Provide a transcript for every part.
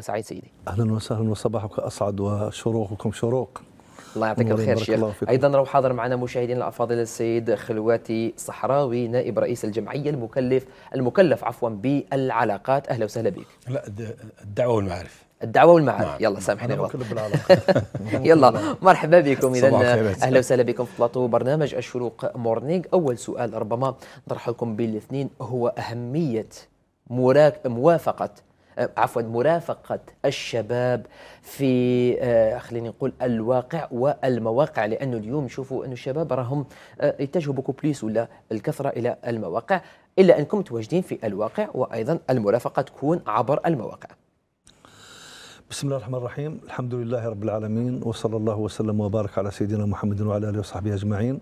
سعيد سيدي اهلا وسهلا وصباحك اسعد وشروقكم شروق الله يعطيك الخير شيخ ايضا رو حاضر معنا مشاهدينا الافاضل السيد خلواتي صحراوي نائب رئيس الجمعيه المكلف المكلف عفوا بالعلاقات اهلا وسهلا بك لا الدعوه والمعارف الدعوه والمعارف نعم. يلا سامحني الوقت يلا مرحبا بكم اذا اهلا وسهلا بكم في بلاطو برنامج الشروق مورنينغ اول سؤال ربما نطرح لكم بين الاثنين هو اهميه موافقه أه، عفوا مرافقة الشباب في أه، خليني نقول الواقع والمواقع لأنه اليوم نشوفوا أنه الشباب راهم أه، يتجهوا بوكو بليس ولا الكثرة إلى المواقع إلا أنكم متواجدين في الواقع وأيضا المرافقة تكون عبر المواقع بسم الله الرحمن الرحيم الحمد لله رب العالمين وصلى الله وسلم وبارك على سيدنا محمد وعلى آله وصحبه أجمعين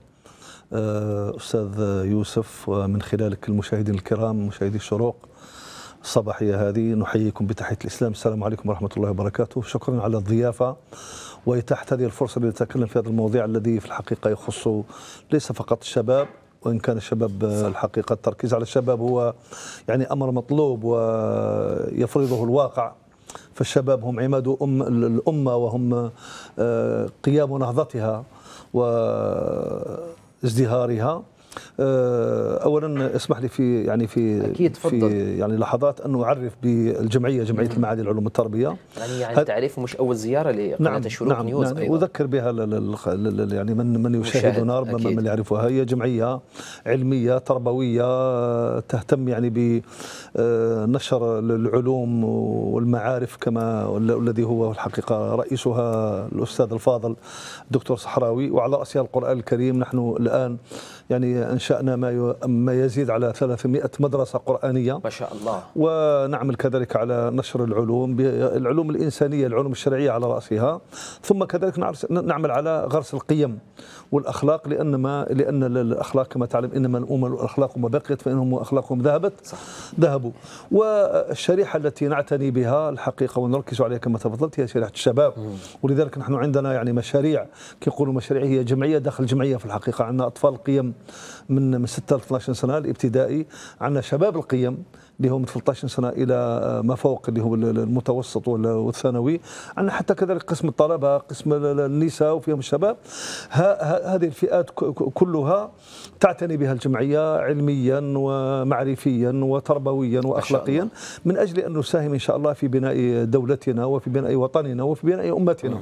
أستاذ يوسف ومن خلالك المشاهدين الكرام مشاهدي الشروق الصباحية هذه نحييكم بتحية الإسلام السلام عليكم ورحمة الله وبركاته شكرا على الضيافة وإتاحة هذه الفرصة لنتكلم في هذا المواضيع الذي في الحقيقة يخص ليس فقط الشباب وان كان الشباب الحقيقه التركيز على الشباب هو يعني امر مطلوب ويفرضه الواقع فالشباب هم عماد ام الامه وهم آه، قيام نهضتها وازدهارها آه، اولا اسمح لي في يعني في أكيد في يعني لحظات ان اعرف بالجمعيه جمعيه المعالي العلوم والتربيه يعني يعني تعريف مش اول زياره لقناه نعم الشروق نعم نيوز نعم اذكر بها لل لل يعني من من يشاهدنا ربما من يعرفها هي جمعيه علميه تربويه تهتم يعني بنشر آه، العلوم والمعارف كما الذي هو الحقيقه رئيسها الاستاذ الفاضل الدكتور صحراوي وعلى راسها القران الكريم نحن الان يعني انشانا ما ما يزيد على 300 مدرسه قرانيه ما شاء الله ونعمل كذلك على نشر العلوم العلوم الانسانيه العلوم الشرعيه على راسها ثم كذلك نعمل على غرس القيم والاخلاق لان ما لان الاخلاق كما تعلم انما الامم الاخلاق ما بقيت فانهم اخلاقهم ذهبت صح. ذهبوا والشريحه التي نعتني بها الحقيقه ونركز عليها كما تفضلت هي شريحه الشباب ولذلك نحن عندنا يعني مشاريع كيقولوا مشاريع هي جمعيه داخل جمعيه في الحقيقه عندنا اطفال قيم من من 6 ل 12 سنه الابتدائي عندنا شباب القيم اللي هو من 13 سنه الى آه، ما فوق اللي هو المتوسط والثانوي عندنا حتى كذلك قسم الطلبه قسم النساء وفيهم الشباب هذه الفئات كلها تعتني بها الجمعيه علميا ومعرفيا وتربويا واخلاقيا من اجل ان نساهم ان شاء الله في بناء دولتنا وفي بناء وطننا وفي بناء امتنا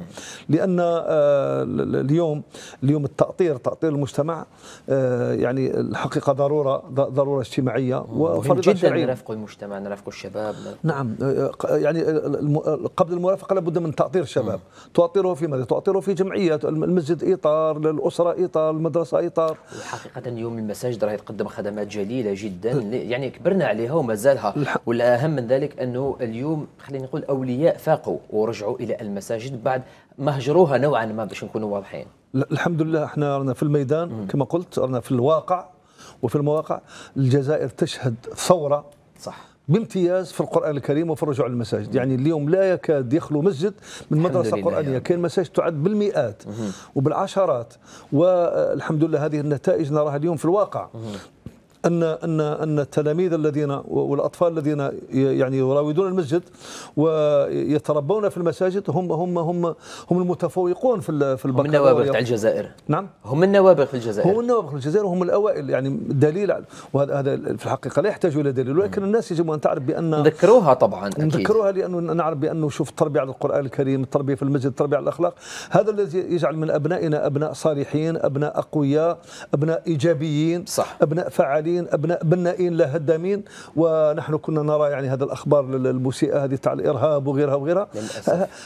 لان آه، اليوم اليوم التاطير تاطير المجتمع آه، يعني الحقيقه ضروره ضروره اجتماعيه وفريضه شرعيه نرافقوا المجتمع نرافق الشباب نعم أه، أه، يعني قبل المرافقه لابد من تاطير الشباب تؤطره في ماذا تؤطره في جمعيات المسجد اطار للاسره اطار المدرسه اطار حقيقه اليوم المساجد راهي تقدم خدمات جليله جدا يعني كبرنا عليها ومازالها والاهم من ذلك انه اليوم خلينا نقول اولياء فاقوا ورجعوا الى المساجد بعد ما هجروها نوعا ما باش نكونوا واضحين الحمد لله احنا رانا في الميدان كما قلت رانا في الواقع وفي المواقع الجزائر تشهد ثوره صح بامتياز في القرآن الكريم وفي الرجوع للمساجد يعني اليوم لا يكاد يخلو مسجد من مدرسة قرآنية يعني. كان مساجد تعد بالمئات وبالعشرات والحمد لله هذه النتائج نراها اليوم في الواقع ان ان ان التلاميذ الذين والاطفال الذين يعني يراودون المسجد ويتربون في المساجد هم هم هم هم المتفوقون في في البقاء هم النوابغ تاع الجزائر نعم هم النوابغ في الجزائر هم النوابغ في الجزائر وهم الاوائل يعني دليل وهذا هذا في الحقيقه لا يحتاج الى دليل ولكن الناس يجب ان تعرف بان نذكروها طبعا أكيد. نذكروها لانه نعرف بانه شوف التربيه على القران الكريم التربيه في المسجد التربيه على الاخلاق هذا الذي يجعل من ابنائنا ابناء صالحين ابناء اقوياء ابناء ايجابيين صح ابناء فعالين بنائين ابناء بنائين لا هدامين ونحن كنا نرى يعني هذا الاخبار المسيئه هذه تاع الارهاب وغيرها وغيرها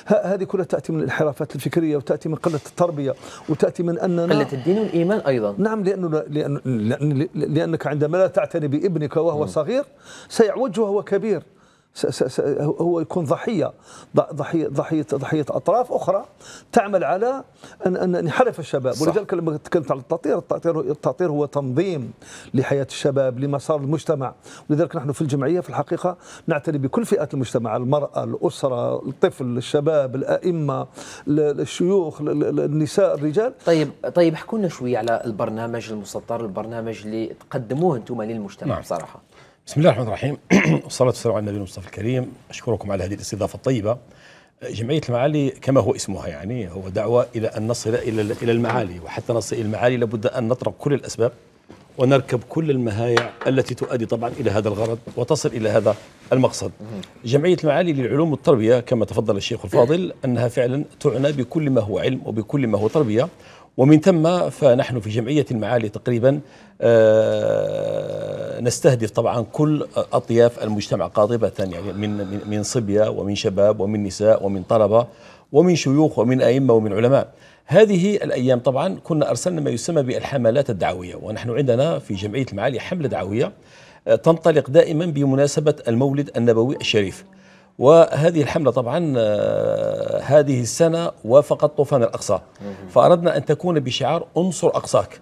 هذه كلها تاتي من الانحرافات الفكريه وتاتي من قله التربيه وتاتي من اننا قله الدين والايمان ايضا نعم لانه لأن لانك عندما لا تعتني بابنك وهو صغير سيعوج وهو كبير هو يكون ضحيه ضحيه ضحيه ضحيه اطراف اخرى تعمل على ان ان انحرف الشباب صح. ولذلك لما تكلمت على التطير التطير التطير هو تنظيم لحياه الشباب لمسار المجتمع ولذلك نحن في الجمعيه في الحقيقه نعتني بكل فئات المجتمع المراه الاسره الطفل الشباب الائمه الشيوخ النساء الرجال طيب طيب احكوا لنا شويه على البرنامج المسطر البرنامج اللي تقدموه انتم للمجتمع نعم. بصراحه بسم الله الرحمن الرحيم والصلاة والسلام على النبي المصطفى الكريم أشكركم على هذه الاستضافة الطيبة جمعية المعالي كما هو اسمها يعني هو دعوة إلى أن نصل إلى إلى المعالي وحتى نصل إلى المعالي لابد أن نطرق كل الأسباب ونركب كل المهايا التي تؤدي طبعا إلى هذا الغرض وتصل إلى هذا المقصد جمعية المعالي للعلوم والتربية كما تفضل الشيخ الفاضل أنها فعلا تعنى بكل ما هو علم وبكل ما هو تربية ومن ثم فنحن في جمعية المعالي تقريبا آه، نستهدف طبعا كل أطياف المجتمع قاطبة يعني من من صبية ومن شباب ومن نساء ومن طلبة ومن شيوخ ومن أئمة ومن علماء هذه الأيام طبعا كنا أرسلنا ما يسمى بالحملات الدعوية ونحن عندنا في جمعية المعالي حملة دعوية آه، تنطلق دائما بمناسبة المولد النبوي الشريف وهذه الحملة طبعا آه، هذه السنة وافقت طوفان الأقصى فأردنا أن تكون بشعار أنصر أقصاك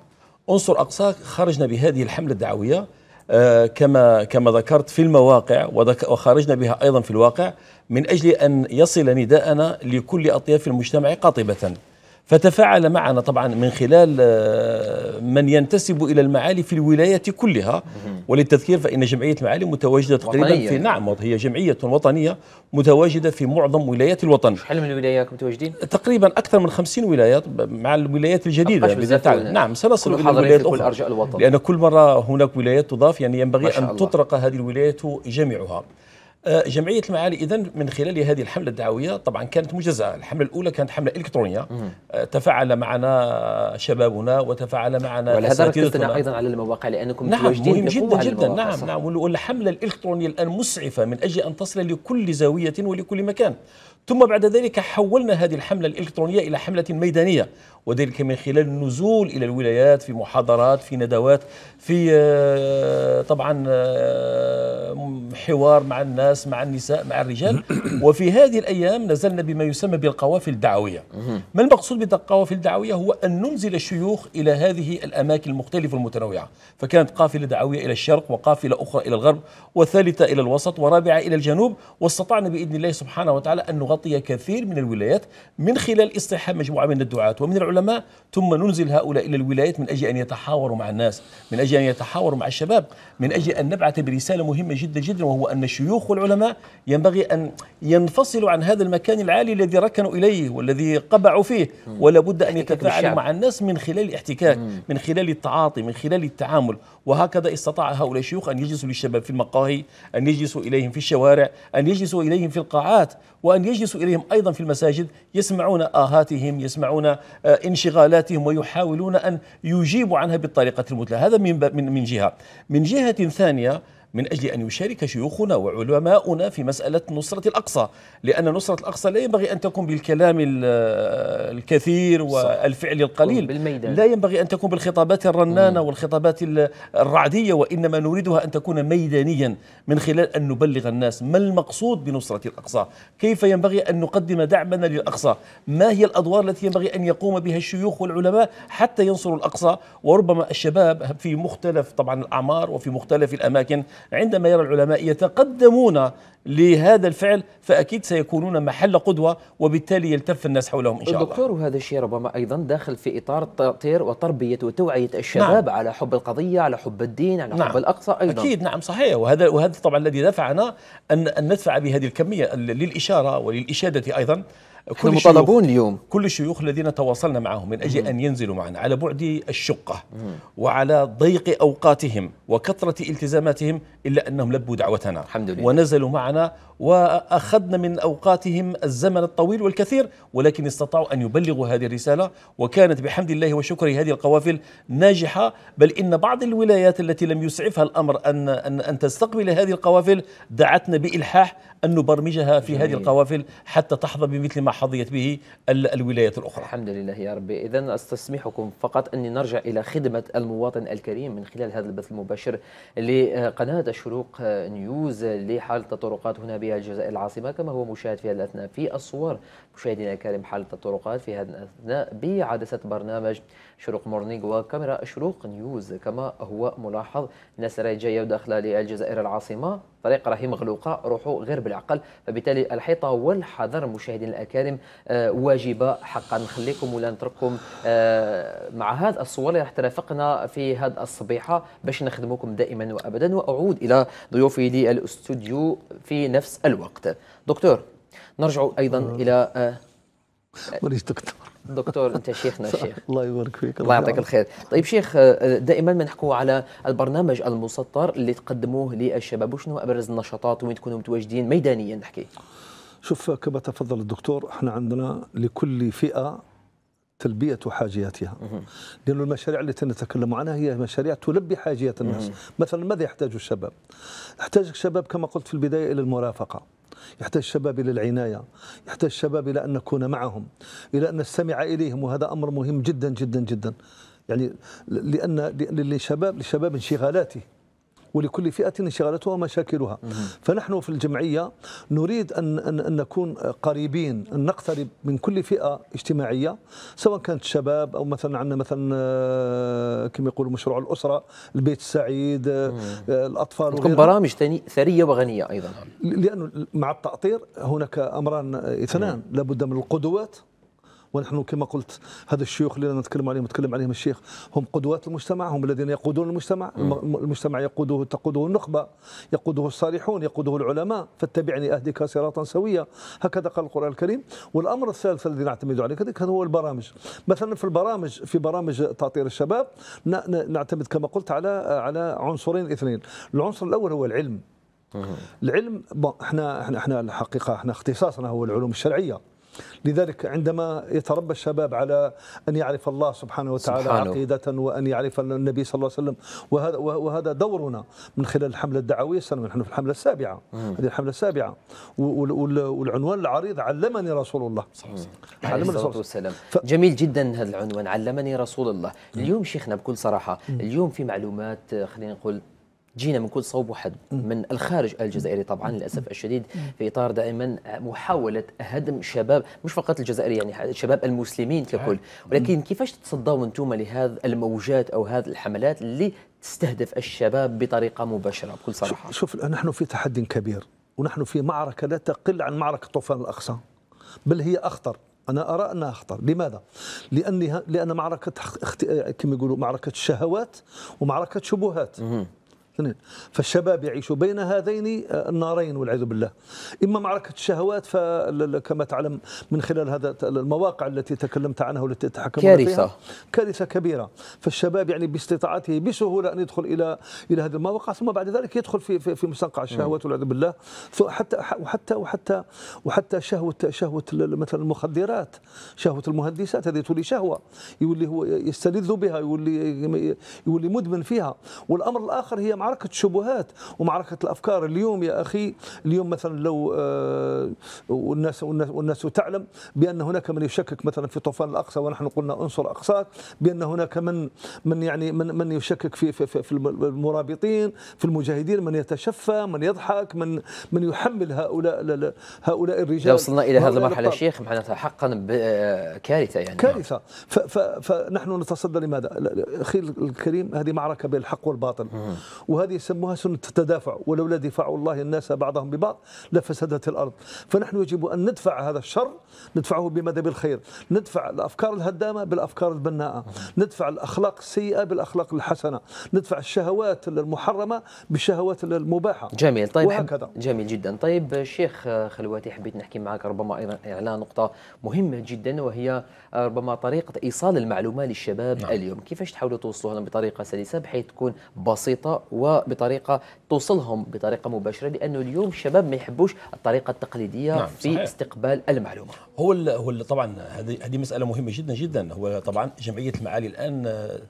أنصر أقصاك خرجنا بهذه الحملة الدعوية آه، كما كما ذكرت في المواقع وخرجنا بها أيضا في الواقع من أجل أن يصل نداءنا لكل أطياف المجتمع قاطبة فتفاعل معنا طبعا من خلال آه، من ينتسب الى المعالي في الولايات كلها وللتذكير فان جمعيه المعالي متواجده تقريبا في نعم هي جمعيه وطنيه متواجده في معظم ولايات الوطن شحال من الولايات متواجدين؟ تقريبا اكثر من 50 ولايه مع الولايات الجديده نعم سنصل الى ولايات كل ارجاء الوطن لان كل مره هناك ولايات تضاف يعني ينبغي ان الله. تطرق هذه الولايات جميعها آه، جمعيه المعالي إذن من خلال هذه الحمله الدعويه طبعا كانت مجزاه، الحمله الاولى كانت حمله الكترونيه آه، تفاعل معنا شبابنا وتفاعل معنا أساتذتنا ايضا على المواقع لانكم نعم مهم جدا جدا نعم نعم والحمله الالكترونيه الان مسعفه من اجل ان تصل لكل زاويه ولكل مكان ثم بعد ذلك حولنا هذه الحملة الإلكترونية إلى حملة ميدانية وذلك من خلال النزول إلى الولايات في محاضرات في ندوات في آه، طبعا آه، حوار مع الناس مع النساء مع الرجال وفي هذه الأيام نزلنا بما يسمى بالقوافل الدعوية ما المقصود بالقوافل الدعوية هو أن ننزل الشيوخ إلى هذه الأماكن المختلفة المتنوعة فكانت قافلة دعوية إلى الشرق وقافلة أخرى إلى الغرب وثالثة إلى الوسط ورابعة إلى الجنوب واستطعنا بإذن الله سبحانه وتعالى أن نغطي تغطي كثير من الولايات من خلال اصطحاب مجموعة من الدعاة ومن العلماء ثم ننزل هؤلاء إلى الولايات من أجل أن يتحاوروا مع الناس من أجل أن يتحاوروا مع الشباب من أجل أن نبعث برسالة مهمة جدا جدا وهو أن الشيوخ والعلماء ينبغي أن ينفصلوا عن هذا المكان العالي الذي ركنوا إليه والذي قبعوا فيه ولا بد أن يتفاعلوا مع الناس من خلال الاحتكاك من خلال التعاطي من خلال التعامل وهكذا استطاع هؤلاء الشيوخ أن يجلسوا للشباب في المقاهي أن يجلسوا إليهم في الشوارع أن يجلسوا إليهم في القاعات وأن يجلسوا إليهم أيضا في المساجد يسمعون آهاتهم يسمعون آه، انشغالاتهم ويحاولون أن يجيبوا عنها بالطريقة المثلى هذا من من جهة من جهة جهة ثانية من أجل أن يشارك شيوخنا وعلماؤنا في مسألة نصرة الأقصى لأن نصرة الأقصى لا ينبغي أن تكون بالكلام الكثير والفعل القليل بالميدان. لا ينبغي أن تكون بالخطابات الرنانة والخطابات الرعدية وإنما نريدها أن تكون ميدانيا من خلال أن نبلغ الناس ما المقصود بنصرة الأقصى كيف ينبغي أن نقدم دعمنا للأقصى ما هي الأدوار التي ينبغي أن يقوم بها الشيوخ والعلماء حتى ينصروا الأقصى وربما الشباب في مختلف طبعا الأعمار وفي مختلف الأماكن عندما يرى العلماء يتقدمون لهذا الفعل فأكيد سيكونون محل قدوة وبالتالي يلتف الناس حولهم إن شاء الله دكتور وهذا الشيء ربما أيضا داخل في إطار التأطير وتربية وتوعية الشباب نعم. على حب القضية على حب الدين على نعم. حب الأقصى أيضا أكيد نعم صحيح وهذا وهذا طبعا الذي دفعنا أن ندفع بهذه الكمية للإشارة وللإشادة أيضا كل مطالبون اليوم كل الشيوخ الذين تواصلنا معهم من أجل أن ينزلوا معنا على بعد الشقة وعلى ضيق أوقاتهم وكثرة التزاماتهم إلا أنهم لبوا دعوتنا الحمد لله ونزلوا معنا وأخذنا من أوقاتهم الزمن الطويل والكثير ولكن استطاعوا أن يبلغوا هذه الرسالة وكانت بحمد الله وشكره هذه القوافل ناجحة بل إن بعض الولايات التي لم يسعفها الأمر أن, أن, أن تستقبل هذه القوافل دعتنا بإلحاح أن نبرمجها في جميل. هذه القوافل حتى تحظى بمثل ما حظيت به الولايات الأخرى الحمد لله يا ربي إذا أستسمحكم فقط أني نرجع إلى خدمة المواطن الكريم من خلال هذا البث المباشر لقناة الشروق نيوز لحالة الطرقات هنا بها الجزائر العاصمة كما هو مشاهد في هذه الأثناء في الصور مشاهدينا الكرام حالة الطرقات في هذه الأثناء بعدسة برنامج شروق مورنينغ وكاميرا شروق نيوز كما هو ملاحظ الناس راهي جاية وداخلة للجزائر العاصمة طريق راهي مغلوقة روحوا غير بالعقل فبالتالي الحيطة والحذر مشاهدينا الأكارم آه واجبة حقا نخليكم ولا نترككم آه مع هذه الصور اللي راح ترافقنا في هذه الصبيحة باش نخدمكم دائما وأبدا وأعود إلى ضيوفي للاستوديو في نفس الوقت دكتور نرجع ايضا نعم. الى مريض آه، دكتور دكتور انت شيخنا شيخ الله يبارك فيك الله يعطيك الخير طيب شيخ آه، دائما ما نحكوا على البرنامج المسطر اللي تقدموه للشباب وشنو ابرز النشاطات وين تكونوا متواجدين ميدانيا نحكي شوف كما تفضل الدكتور احنا عندنا لكل فئه تلبية حاجياتها لأن المشاريع التي نتكلم عنها هي مشاريع تلبي حاجيات الناس مثلا ماذا يحتاج الشباب؟ يحتاج الشباب كما قلت في البداية إلى المرافقة يحتاج الشباب إلى العناية يحتاج الشباب إلى أن نكون معهم إلى أن نستمع إليهم وهذا أمر مهم جدا جدا جدا يعني لأن للشباب لشباب انشغالاته ولكل فئة انشغالاتها ومشاكلها فنحن في الجمعية نريد أن, أن, أن نكون قريبين أن نقترب من كل فئة اجتماعية سواء كانت شباب أو مثلا عندنا مثلا آه، كما يقولوا مشروع الأسرة البيت السعيد آه، آه، الأطفال تكون برامج ثرية وغنية أيضا لأنه مع التأطير هناك أمران اثنان لابد من القدوات ونحن كما قلت هذا الشيوخ اللي نتكلم عليهم نتكلم عليهم الشيخ هم قدوات المجتمع هم الذين يقودون المجتمع المجتمع يقوده تقوده النخبة يقوده الصالحون يقوده العلماء فاتبعني أهدك صراطا سويا هكذا قال القرآن الكريم والأمر الثالث الذي نعتمد عليه كذلك هو البرامج مثلا في البرامج في برامج تعطير الشباب نعتمد كما قلت على على عنصرين اثنين العنصر الأول هو العلم العلم احنا احنا احنا الحقيقه احنا اختصاصنا هو العلوم الشرعيه لذلك عندما يتربى الشباب على أن يعرف الله سبحانه وتعالى سبحانه. عقيدة وأن يعرف النبي صلى الله عليه وسلم وهذا, وهذا دورنا من خلال الحملة الدعوية السنوية نحن في الحملة السابعة هذه الحملة السابعة والعنوان العريض علمني رسول الله صحيح. علمني رسول الله ف... جميل جدا هذا العنوان علمني رسول الله اليوم شيخنا بكل صراحة اليوم في معلومات آه، خلينا نقول جينا من كل صوب وحد من الخارج الجزائري طبعا للاسف الشديد في اطار دائما محاوله هدم شباب مش فقط الجزائري يعني شباب المسلمين ككل ولكن كيفاش تتصدوا انتم لهذا الموجات او هذه الحملات اللي تستهدف الشباب بطريقه مباشره بكل صراحه شوف الان نحن في تحدي كبير ونحن في معركه لا تقل عن معركه طوفان الاقصى بل هي اخطر انا ارى انها اخطر لماذا لانها لان معركه كما يقولوا معركه الشهوات ومعركه شبهات اثنين فالشباب يعيش بين هذين النارين والعياذ بالله إما معركة الشهوات كما تعلم من خلال هذا المواقع التي تكلمت عنها والتي تتحكم فيها كارثة كارثة كبيرة فالشباب يعني باستطاعته بسهولة أن يدخل إلى إلى هذه المواقع ثم بعد ذلك يدخل في في, في مستنقع الشهوات والعياذ بالله حتى وحتى وحتى وحتى شهوة شهوة مثلا المخدرات شهوة المهندسات هذه تولي شهوة يولي هو يستلذ بها يولي يولي مدمن فيها والأمر الآخر هي مع معركه شبهات ومعركه الافكار اليوم يا اخي اليوم مثلا لو آه، والناس والناس, والناس تعلم بان هناك من يشكك مثلا في طوفان الاقصى ونحن قلنا انصر اقصاك بان هناك من من يعني من من يشكك في في, في المرابطين في المجاهدين من يتشفى من يضحك من من يحمل هؤلاء هؤلاء الرجال لو وصلنا الى هذه المرحله شيخ معناتها حقا كارثه يعني كارثه فنحن نتصدى لماذا اخي الكريم هذه معركه بين الحق والباطل وهذه يسموها سنة التدافع ولولا دفاع الله الناس بعضهم ببعض لفسدت الأرض فنحن يجب أن ندفع هذا الشر ندفعه بماذا بالخير ندفع الأفكار الهدامة بالأفكار البناءة ندفع الأخلاق السيئة بالأخلاق الحسنة ندفع الشهوات المحرمة بالشهوات المباحة جميل طيب نعم. وهكذا جميل جدا طيب شيخ خلواتي حبيت نحكي معك ربما أيضا على نقطة مهمة جدا وهي ربما طريقة إيصال المعلومة للشباب نعم. اليوم كيفاش تحاولوا توصلوها بطريقة سلسة بحيث تكون بسيطة و وبطريقه توصلهم بطريقه مباشره لانه اليوم الشباب ما يحبوش الطريقه التقليديه نعم في صحيح. استقبال المعلومه هو الـ هو الـ طبعا هذه هذه مساله مهمه جدا جدا هو طبعا جمعيه المعالي الان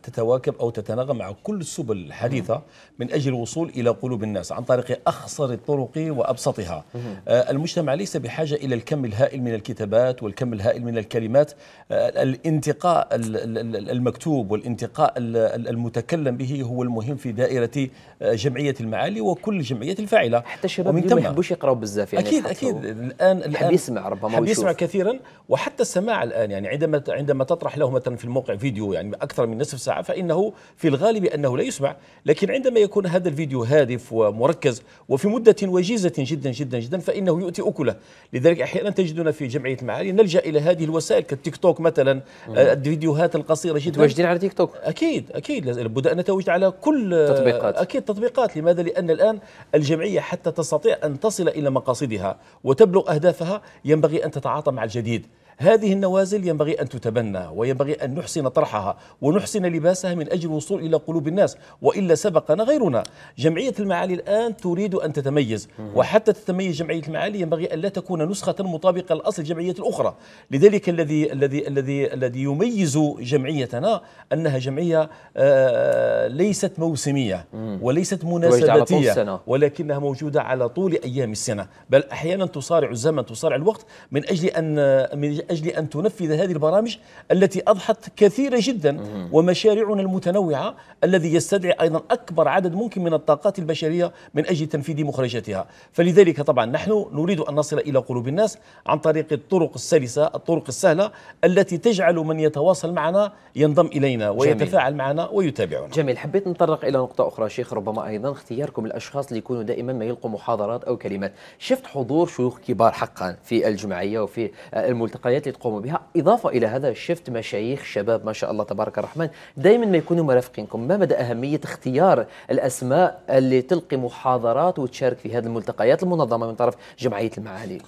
تتواكب او تتناغم مع كل السبل الحديثه من اجل الوصول الى قلوب الناس عن طريق اخصر الطرق وابسطها آه المجتمع ليس بحاجه الى الكم الهائل من الكتابات والكم الهائل من الكلمات آه الانتقاء المكتوب والانتقاء المتكلم به هو المهم في دائره آه، جمعيه المعالي وكل الجمعيات الفاعله حتى الشباب ما يحبوش يقراوا بزاف يعني اكيد اكيد الان الان يسمع ربما حب يسمع كثيرا وحتى السماع الان يعني عندما عندما تطرح له مثلا في الموقع فيديو يعني اكثر من نصف ساعه فانه في الغالب انه لا يسمع لكن عندما يكون هذا الفيديو هادف ومركز وفي مده وجيزه جدا جدا جدا فانه يؤتي اكله لذلك احيانا تجدنا في جمعيه المعالي نلجا الى هذه الوسائل كالتيك توك مثلا آه، الفيديوهات القصيره جدا متواجدين على تيك توك اكيد اكيد لابد ان نتواجد على كل تطبيقات أكيد أكيد التطبيقات لماذا؟ لأن الآن الجمعية حتى تستطيع أن تصل إلى مقاصدها وتبلغ أهدافها ينبغي أن تتعاطى مع الجديد هذه النوازل ينبغي أن تتبنى وينبغي أن نحسن طرحها ونحسن لباسها من أجل الوصول إلى قلوب الناس وإلا سبقنا غيرنا جمعية المعالي الآن تريد أن تتميز وحتى تتميز جمعية المعالي ينبغي أن لا تكون نسخة مطابقة لأصل جمعية الأخرى لذلك الذي الذي الذي الذي يميز جمعيتنا أنها جمعية آه، ليست موسمية وليست مناسباتية ولكنها موجودة على طول أيام السنة بل أحيانا تصارع الزمن تصارع الوقت من أجل أن من لاجل أن تنفذ هذه البرامج التي أضحت كثيرة جدا ومشاريعنا المتنوعة الذي يستدعي أيضا أكبر عدد ممكن من الطاقات البشرية من أجل تنفيذ مخرجاتها فلذلك طبعا نحن نريد أن نصل إلى قلوب الناس عن طريق الطرق السلسة الطرق السهلة التي تجعل من يتواصل معنا ينضم إلينا ويتفاعل جميل. معنا ويتابعنا جميل حبيت نتطرق إلى نقطة أخرى شيخ ربما أيضا اختياركم الأشخاص اللي يكونوا دائما ما يلقوا محاضرات أو كلمات شفت حضور شيوخ كبار حقا في الجمعية وفي الملتقيات الولايات اللي تقوموا بها اضافه الى هذا شفت مشايخ شباب ما شاء الله تبارك الرحمن دائما ما يكونوا مرافقينكم ما مدى اهميه اختيار الاسماء اللي تلقي محاضرات وتشارك في هذه الملتقيات المنظمه من طرف جمعيه المعالي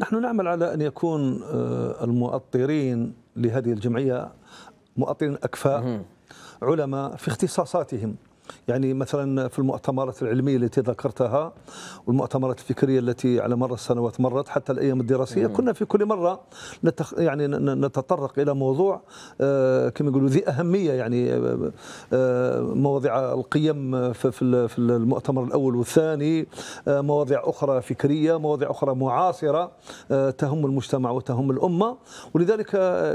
نحن نعمل على ان يكون آه، المؤطرين لهذه الجمعيه مؤطرين اكفاء علماء في اختصاصاتهم يعني مثلا في المؤتمرات العلمية التي ذكرتها والمؤتمرات الفكرية التي على مر السنوات مرت حتى الأيام الدراسية مم. كنا في كل مرة نتخ يعني نتطرق إلى موضوع آه، كما يقولوا ذي أهمية يعني آه، آه، مواضيع القيم في المؤتمر الأول والثاني مواضيع أخرى فكرية مواضيع أخرى معاصرة تهم المجتمع وتهم الأمة ولذلك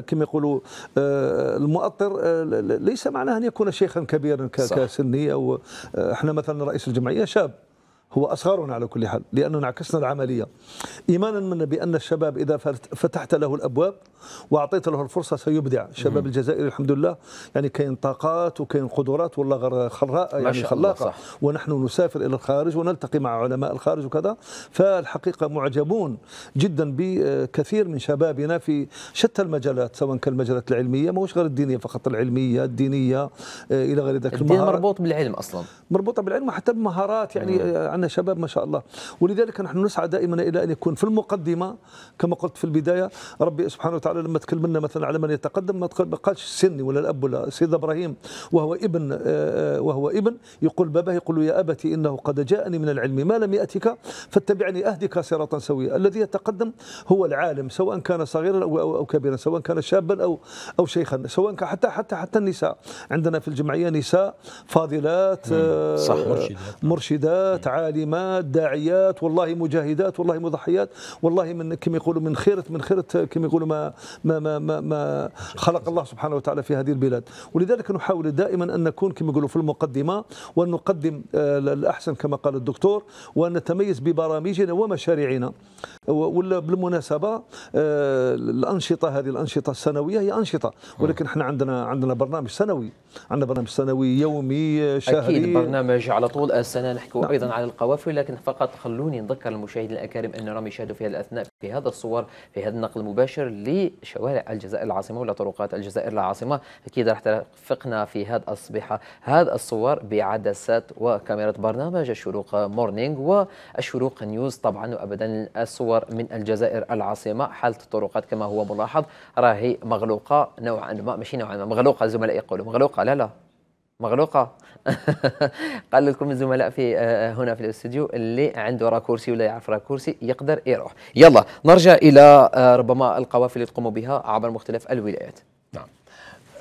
كما يقولوا المؤطر ليس معناه أن يكون شيخا كبيرا كسني الجمعيه آه، واحنا مثلا رئيس الجمعيه شاب هو أصغرنا على كل حال لأننا انعكسنا العملية إيمانا منا بأن الشباب إذا فتحت له الأبواب وأعطيت له الفرصة سيبدع الشباب الجزائري الحمد لله يعني كاين طاقات وكاين قدرات والله غير خراء يعني خلاقة ونحن نسافر إلى الخارج ونلتقي مع علماء الخارج وكذا فالحقيقة معجبون جدا بكثير من شبابنا في شتى المجالات سواء كان المجالات العلمية ماهوش غير الدينية فقط العلمية الدينية إلى غير ذلك الدين مربوط بالعلم أصلا مربوطة بالعلم وحتى بمهارات يعني عن عندنا شباب ما شاء الله ولذلك نحن نسعى دائما إلى أن يكون في المقدمة كما قلت في البداية ربي سبحانه وتعالى لما تكلمنا مثلا على من يتقدم ما قالش السن ولا الأب ولا سيد إبراهيم وهو ابن آه، آه، وهو ابن يقول باباه يقول يا أبتي إنه قد جاءني من العلم ما لم يأتك فاتبعني أهدك صراطا سويا الذي يتقدم هو العالم سواء كان صغيرا أو كبيرا سواء كان شابا أو أو شيخا سواء كان حتى حتى حتى النساء عندنا في الجمعية نساء فاضلات نعم. آه، صح مرشدات, مرشدات كلمات داعيات والله مجاهدات والله مضحيات والله من كما يقولوا من خيرة من خيرة كما يقولوا ما ما ما, ما, ما خلق الله سبحانه وتعالى في هذه البلاد ولذلك نحاول دائما أن نكون كما يقولوا في المقدمة وأن نقدم آه، الأحسن كما قال الدكتور وأن نتميز ببرامجنا ومشاريعنا ولا بالمناسبة آه، الأنشطة هذه الأنشطة السنوية هي أنشطة ولكن احنا عندنا عندنا برنامج سنوي عندنا برنامج سنوي يومي شهري أكيد برنامج على طول السنة نحكي نعم. أيضا على القوافل لكن فقط خلوني نذكر المشاهدين الأكارم أن رامي شاهدوا في هذه الأثناء في هذا الصور في هذا النقل المباشر لشوارع الجزائر العاصمة ولا طرقات الجزائر العاصمة أكيد راح ترافقنا في هذا الصبيحة هذا الصور بعدسات وكاميرات برنامج الشروق مورنينغ والشروق نيوز طبعا وأبدا الصور من الجزائر العاصمة حالة الطرقات كما هو ملاحظ راهي مغلوقة نوعا ما ماشي نوعا ما مغلوقة زملائي يقولوا مغلوقة لا لا مغلوقه قال لكم الزملاء في آه، آه، هنا في الاستوديو اللي عنده راكورسي ولا يعرف راكورسي يقدر يروح يلا نرجع الى آه، ربما القوافل اللي تقوموا بها عبر مختلف الولايات نعم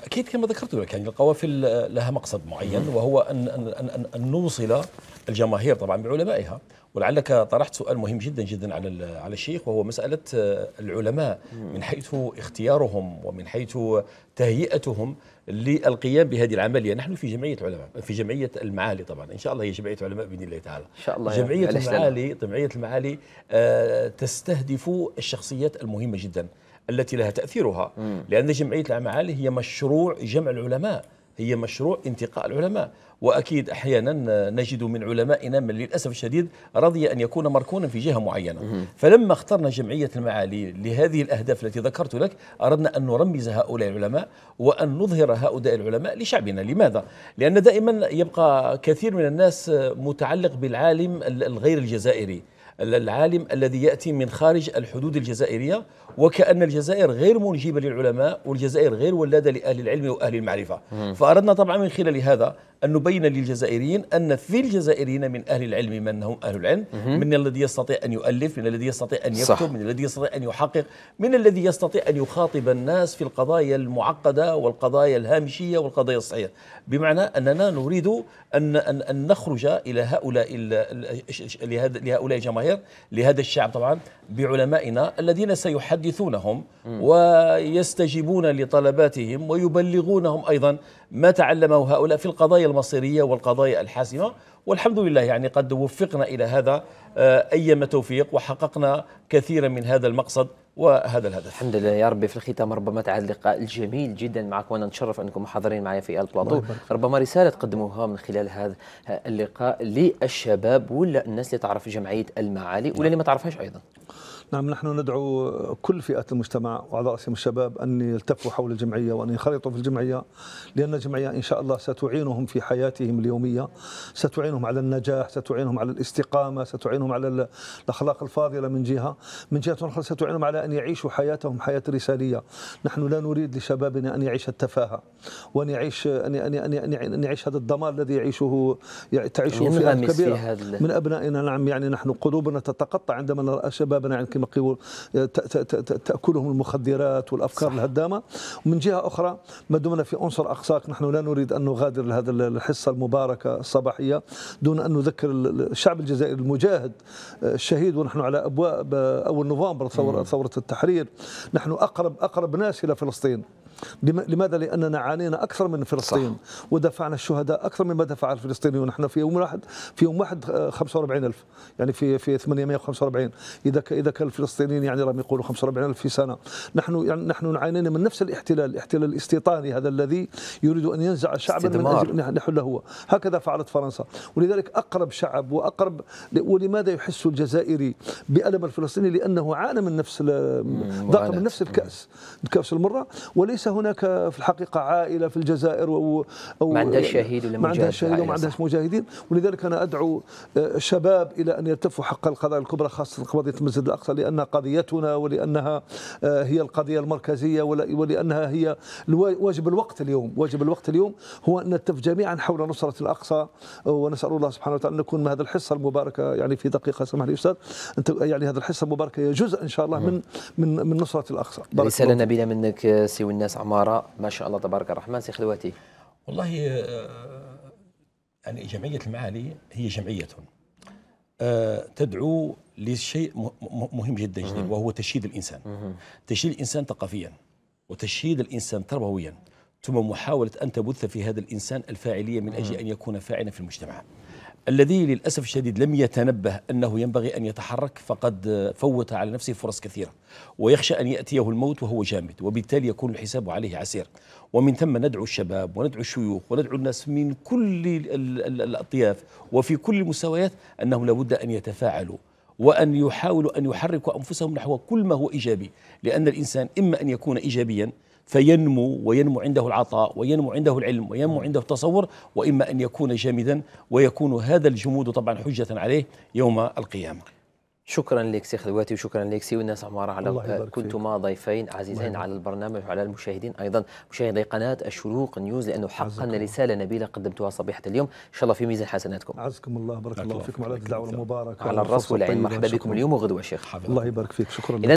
اكيد كما ذكرت لك يعني القوافل لها مقصد معين وهو ان ان ان, أن نوصل الجماهير طبعا بعلمائها ولعلك طرحت سؤال مهم جدا جدا على على الشيخ وهو مساله العلماء من حيث اختيارهم ومن حيث تهيئتهم للقيام بهذه العمليه نحن في جمعيه العلماء، في جمعيه المعالي طبعا ان شاء الله هي جمعيه علماء باذن الله تعالى ان شاء الله جمعيه يعني. المعالي جمعيه المعالي آه تستهدف الشخصيات المهمه جدا التي لها تاثيرها مم. لان جمعيه المعالي هي مشروع جمع العلماء هي مشروع انتقاء العلماء واكيد احيانا نجد من علمائنا من للاسف الشديد رضي ان يكون مركونا في جهه معينه فلما اخترنا جمعيه المعالي لهذه الاهداف التي ذكرت لك اردنا ان نرمز هؤلاء العلماء وان نظهر هؤلاء العلماء لشعبنا لماذا لان دائما يبقى كثير من الناس متعلق بالعالم الغير الجزائري العالم الذي يأتي من خارج الحدود الجزائرية وكأن الجزائر غير منجبة للعلماء والجزائر غير ولادة لأهل العلم وأهل المعرفة فأردنا طبعا من خلال هذا أن نبين للجزائريين أن في الجزائريين من أهل العلم من هم أهل العلم من الذي يستطيع أن يؤلف من الذي يستطيع أن يكتب صح. من الذي يستطيع أن يحقق من الذي يستطيع أن يخاطب الناس في القضايا المعقدة والقضايا الهامشية والقضايا الصحية بمعنى أننا نريد أن, أن, أن نخرج إلى هؤلاء لهؤلاء الجماهير الجزائر لهذا الشعب طبعا بعلمائنا الذين سيحدثونهم ويستجيبون لطلباتهم ويبلغونهم ايضا ما تعلمه هؤلاء في القضايا المصيرية والقضايا الحاسمة والحمد لله يعني قد وفقنا إلى هذا آه، أيما توفيق وحققنا كثيرا من هذا المقصد وهذا الهدف الحمد لله يا ربي في الختام ربما تعاد اللقاء الجميل جدا معك وانا نتشرف انكم حاضرين معي في البلاطو ربما رساله تقدموها من خلال هذا آه، اللقاء للشباب ولا الناس اللي تعرف جمعيه المعالي ولا نعم. اللي ما تعرفهاش ايضا نعم نحن ندعو كل فئات المجتمع وعلى رأسهم الشباب أن يلتفوا حول الجمعية وأن ينخرطوا في الجمعية لأن الجمعية إن شاء الله ستعينهم في حياتهم اليومية ستعينهم على النجاح ستعينهم على الاستقامة ستعينهم على الأخلاق الفاضلة من جهة من جهة أخرى ستعينهم على أن يعيشوا حياتهم حياة رسالية نحن لا نريد لشبابنا أن يعيش التفاهة وأن يعيش أن أن أن أن يعيش هذا الدمار الذي يعيشه يعني تعيشه فئات كبيرة من أبنائنا نعم يعني نحن قلوبنا تتقطع عندما نرى شبابنا يعني يلقي تاكلهم المخدرات والافكار صح. الهدامه ومن جهه اخرى ما دمنا في عنصر اقصاك نحن لا نريد ان نغادر هذا الحصه المباركه الصباحيه دون ان نذكر الشعب الجزائري المجاهد آه، الشهيد ونحن على ابواب آه، اول نوفمبر ثوره التحرير نحن اقرب اقرب ناس الى فلسطين لماذا لاننا عانينا اكثر من فلسطين صح. ودفعنا الشهداء اكثر مما دفع الفلسطينيون نحن في يوم واحد في يوم واحد 45 آه، ألف يعني في في 845 اذا اذا كان الفلسطينيين يعني راهم يقولوا 45 ألف في سنه نحن يعني نحن عانينا من نفس الاحتلال الاحتلال الاستيطاني هذا الذي يريد ان ينزع شعبا من اجل نحله هو هكذا فعلت فرنسا ولذلك اقرب شعب واقرب ولماذا يحس الجزائري بالم الفلسطيني لانه عانى من نفس ضاق من نفس الكاس الكأس المره وليس ليس هناك في الحقيقه عائله في الجزائر او ما عندها شهيد ولا ما عندها شهيد وما عندهاش مجاهدين ولذلك انا ادعو آه، الشباب الى ان يلتفوا حق القضايا الكبرى خاصه قضيه المسجد الاقصى لانها قضيتنا ولانها آه، هي القضيه المركزيه ولانها هي واجب الوقت اليوم واجب الوقت اليوم هو ان نلتف جميعا حول نصره الاقصى آه، ونسال الله سبحانه وتعالى ان نكون هذه الحصه المباركه يعني في دقيقه سمح لي استاذ يعني هذه الحصه المباركه هي جزء ان شاء الله نعم. من من من نصره الاقصى رساله نبيله منك سي والناس مجلس عماره ما شاء الله تبارك الرحمن سي خلواتي والله آه، يعني جمعيه المعالي هي جمعيه آه، تدعو لشيء مهم جدا جدا وهو تشييد الانسان تشييد الانسان ثقافيا وتشييد الانسان تربويا ثم محاوله ان تبث في هذا الانسان الفاعليه من اجل ان يكون فاعلا في المجتمع الذي للأسف الشديد لم يتنبه أنه ينبغي أن يتحرك فقد فوت على نفسه فرص كثيرة ويخشى أن يأتيه الموت وهو جامد وبالتالي يكون الحساب عليه عسير ومن ثم ندعو الشباب وندعو الشيوخ وندعو الناس من كل الأطياف وفي كل المستويات أنهم لابد أن يتفاعلوا وأن يحاولوا أن يحركوا أنفسهم نحو كل ما هو إيجابي لأن الإنسان إما أن يكون إيجابياً فينمو وينمو عنده العطاء وينمو عنده العلم وينمو نعم. عنده التصور وإما أن يكون جامدا ويكون هذا الجمود طبعا حجة عليه يوم القيامة شكرا لك سي خلواتي وشكرا لك سي والناس عمارة على كنتما ضيفين عزيزين على البرنامج وعلى المشاهدين ايضا مشاهدي قناه الشروق نيوز لانه حقا رساله نبيله قدمتها صبيحه اليوم ان شاء الله في ميزان حسناتكم عزكم الله بارك الله فيكم على الدعوه المباركه على الراس والعين مرحبا بكم اليوم وغدوه شيخ الله يبارك فيك شكرا